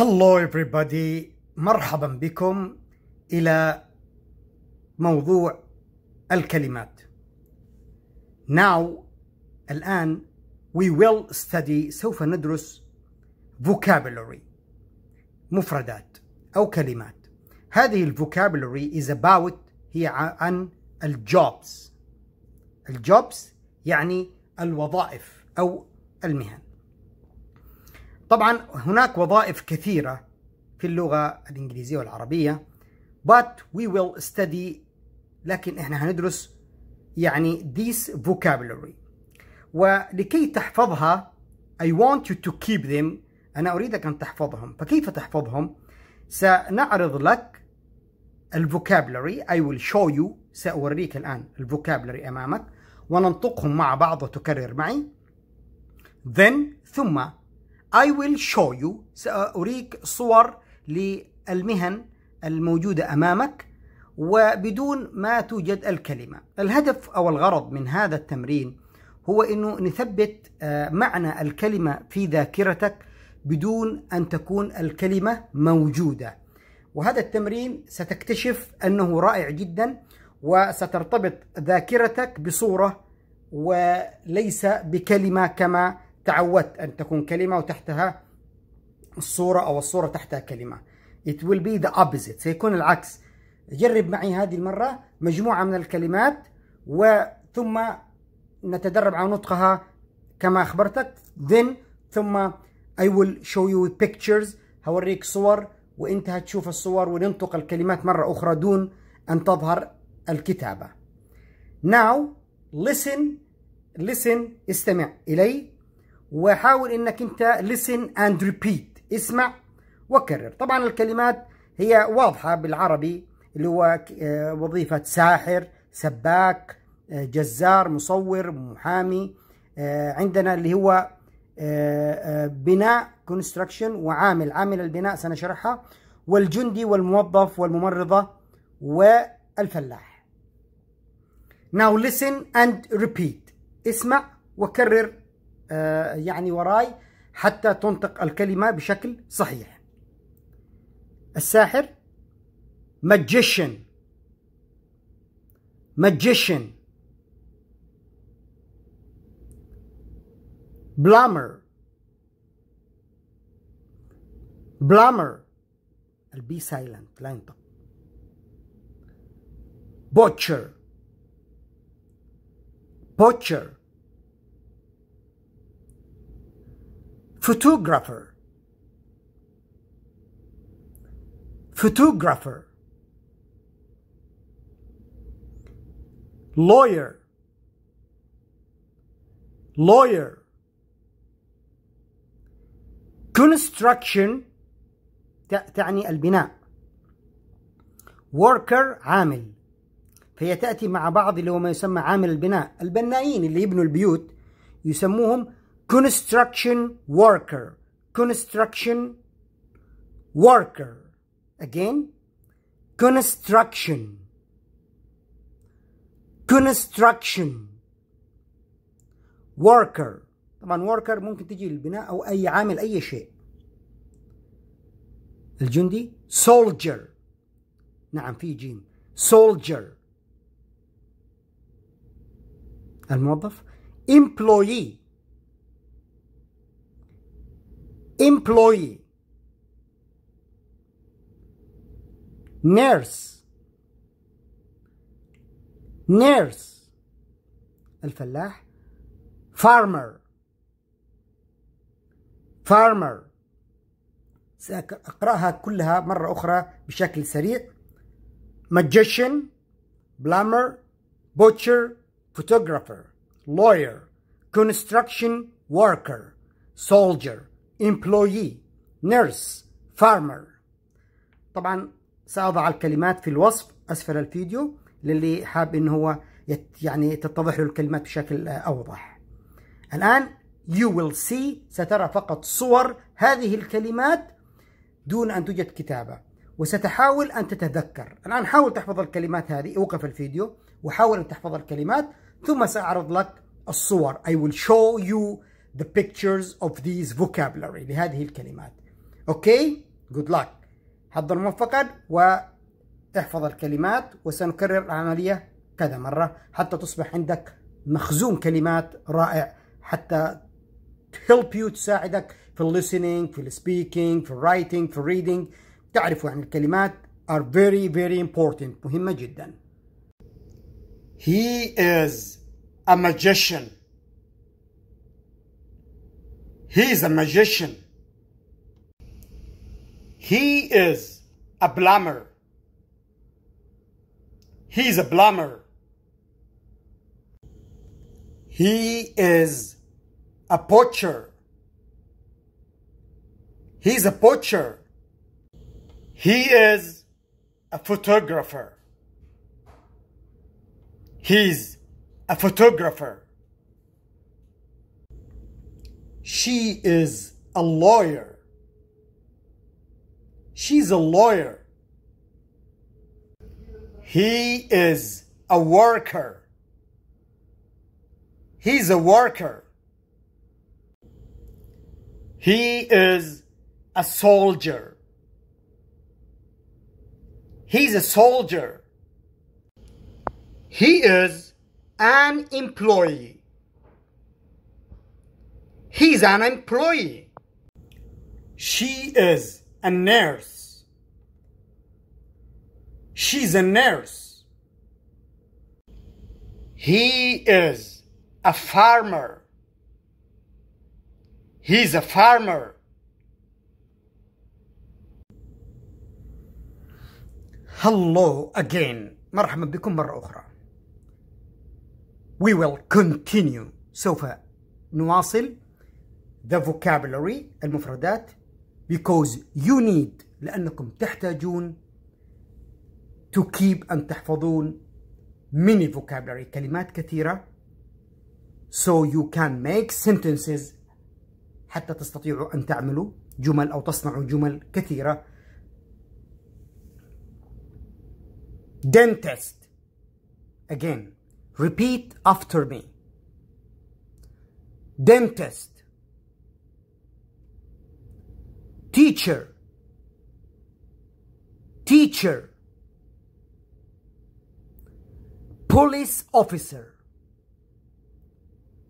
هلو everybody مرحبا بكم إلى موضوع الكلمات Now الآن we will study سوف ندرس vocabulary مفردات أو كلمات هذه الفوكابلوري is about هي عن الجوبس الجوبس يعني الوظائف أو المهن طبعا هناك وظائف كثيرة في اللغة الإنجليزية والعربية but we will study لكن احنا هندرس يعني this vocabulary ولكي تحفظها I want you to keep them أنا أريدك أن تحفظهم فكيف تحفظهم؟ سنعرض لك الفوكابلري I will show you سأوريك الآن الفوكابلري أمامك وننطقهم مع بعض وتكرر معي then ثم I will show you سأريك صور للمهن الموجودة أمامك وبدون ما توجد الكلمة الهدف أو الغرض من هذا التمرين هو أنه نثبت آه، معنى الكلمة في ذاكرتك بدون أن تكون الكلمة موجودة وهذا التمرين ستكتشف أنه رائع جدا وسترتبط ذاكرتك بصورة وليس بكلمة كما تعودت أن تكون كلمة وتحتها الصورة أو الصورة تحتها كلمة It will be the opposite سيكون العكس جرب معي هذه المرة مجموعة من الكلمات وثم نتدرب على نطقها كما أخبرتك then ثم I will show you pictures هوريك صور وانت هتشوف الصور وننطق الكلمات مرة أخرى دون أن تظهر الكتابة Now listen listen استمع إلي وحاول انك انت listen and repeat اسمع وكرر طبعا الكلمات هي واضحة بالعربي اللي هو آه، وظيفة ساحر سباك آه، جزار مصور محامي آه، عندنا اللي هو بناء construction وعامل عامل البناء سنشرحها والجندي والموظف والممرضة والفلاح Now listen and repeat اسمع وكرر آه، يعني وراي حتى تنطق الكلمة بشكل صحيح الساحر magician magician بلامر بلامر البي سايلنت لا ينطق بوتشر بوتشر photographer photographer lawyer lawyer construction تعني البناء worker عامل فهي تأتي مع بعض اللي هو ما يسمى عامل البناء البنائين اللي يبنوا البيوت يسموهم construction worker construction worker again construction construction worker طبعا worker ممكن تيجي للبناء او اي عامل اي شيء الجندي soldier نعم في جيم soldier الموظف employee employee nurse nurse الفلاح farmer farmer سأقرأها كلها مرة أخرى بشكل سريع magician plumber butcher photographer lawyer construction worker soldier employee nurse farmer طبعا سأضع الكلمات في الوصف أسفل الفيديو للي حاب إن هو يت يعني تتضح له الكلمات بشكل آه، أوضح الآن you will see سترى فقط صور هذه الكلمات دون أن توجد كتابة وستحاول أن تتذكر الآن حاول تحفظ الكلمات هذه اوقف الفيديو وحاول أن تحفظ الكلمات ثم سأعرض لك الصور I will show you the pictures of these vocabulary لهذه الكلمات اوكي جود luck حضر موفقا واحفظ الكلمات وسنكرر العملية كذا مرة حتى تصبح عندك مخزون كلمات رائع حتى help you تساعدك في listening في speaking في writing في reading تعرفوا عن الكلمات are very very important مهمة جدا He is a magician He is a magician. He is a blamer. He is a blamer. He is a poacher. He is a poacher. He is a photographer. He's a photographer. She is a lawyer. She's a lawyer. He is a worker. He's a worker. He is a soldier. He's a soldier. He is an employee. He's an employee. She is a nurse. She's a nurse. He is a farmer. He's a farmer. Hello again. مرحبا بكم مرة أخرى. We will continue. سوف نواصل the vocabulary المفردات because you need لأنكم تحتاجون to keep أن تحفظون many vocabulary كلمات كثيرة so you can make sentences حتى تستطيعوا أن تعملوا جمل أو تصنعوا جمل كثيرة dentist again repeat after me dentist teacher, teacher, police officer,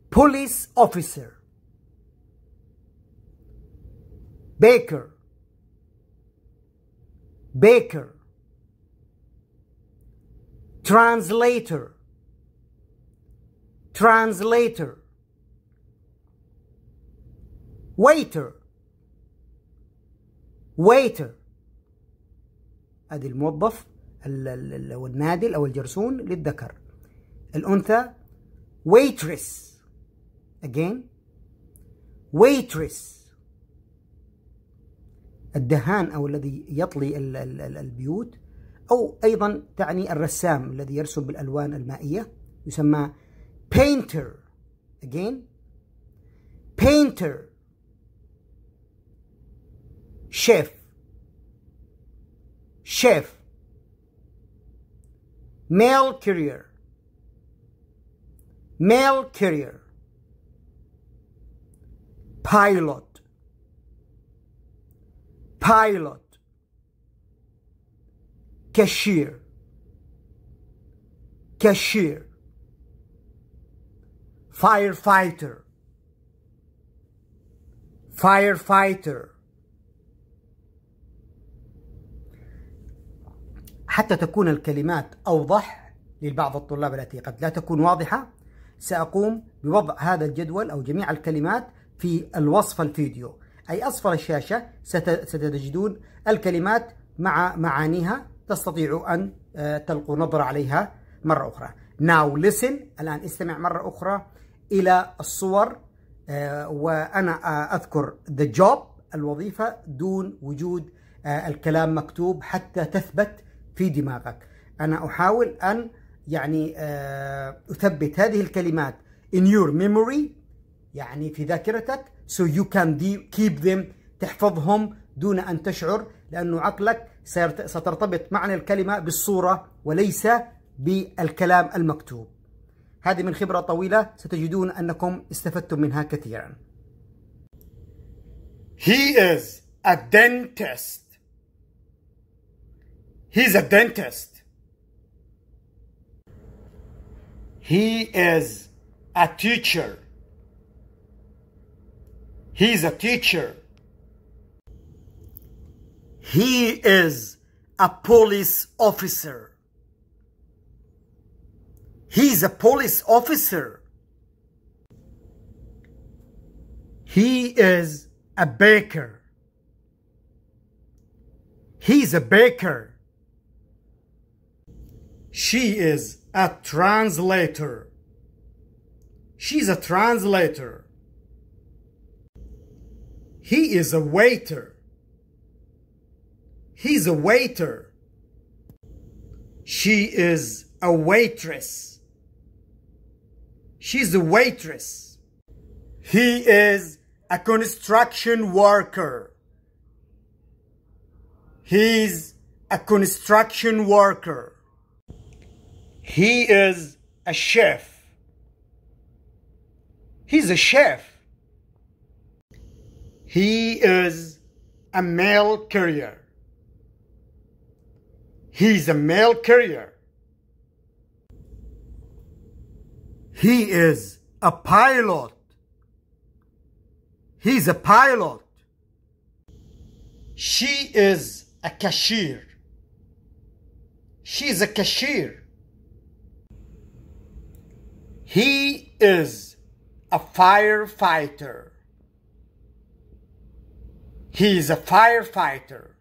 police officer, baker, baker, translator, translator, waiter, waiter ادي الموظف او النادل او الجرسون للذكر الانثى waitress again waitress الدهان او الذي يطلي البيوت او ايضا تعني الرسام الذي يرسم بالالوان المائيه يسمى painter again painter chef, chef, mail carrier, mail carrier, pilot, pilot, cashier, cashier, firefighter, firefighter, حتى تكون الكلمات أوضح لبعض الطلاب التي قد لا تكون واضحة سأقوم بوضع هذا الجدول أو جميع الكلمات في الوصف الفيديو أي أسفل الشاشة ستجدون الكلمات مع معانيها تستطيع أن آه، تلقوا نظرة عليها مرة أخرى Now listen الآن استمع مرة أخرى إلى الصور آه، وأنا آه، أذكر the job الوظيفة دون وجود الكلام مكتوب حتى تثبت في دماغك أنا أحاول أن يعني آه، أثبت هذه الكلمات in your memory يعني في ذاكرتك so you can keep them تحفظهم دون أن تشعر لأنه عقلك سترتبط معنى الكلمة بالصورة وليس بالكلام المكتوب هذه من خبرة طويلة ستجدون أنكم استفدتم منها كثيرا He is a dentist He's a dentist. He is a teacher. He's a teacher. He is a police officer. He's a police officer. He is a baker. He's a baker. She is a translator. She's a translator. He is a waiter. He's a waiter. She is a waitress. She's a waitress. He is a construction worker. He's a construction worker. He is a chef. He's a chef. He is a mail carrier. He's a mail carrier. He is a pilot. He's a pilot. She is a cashier. She's a cashier. He is a firefighter. He is a firefighter.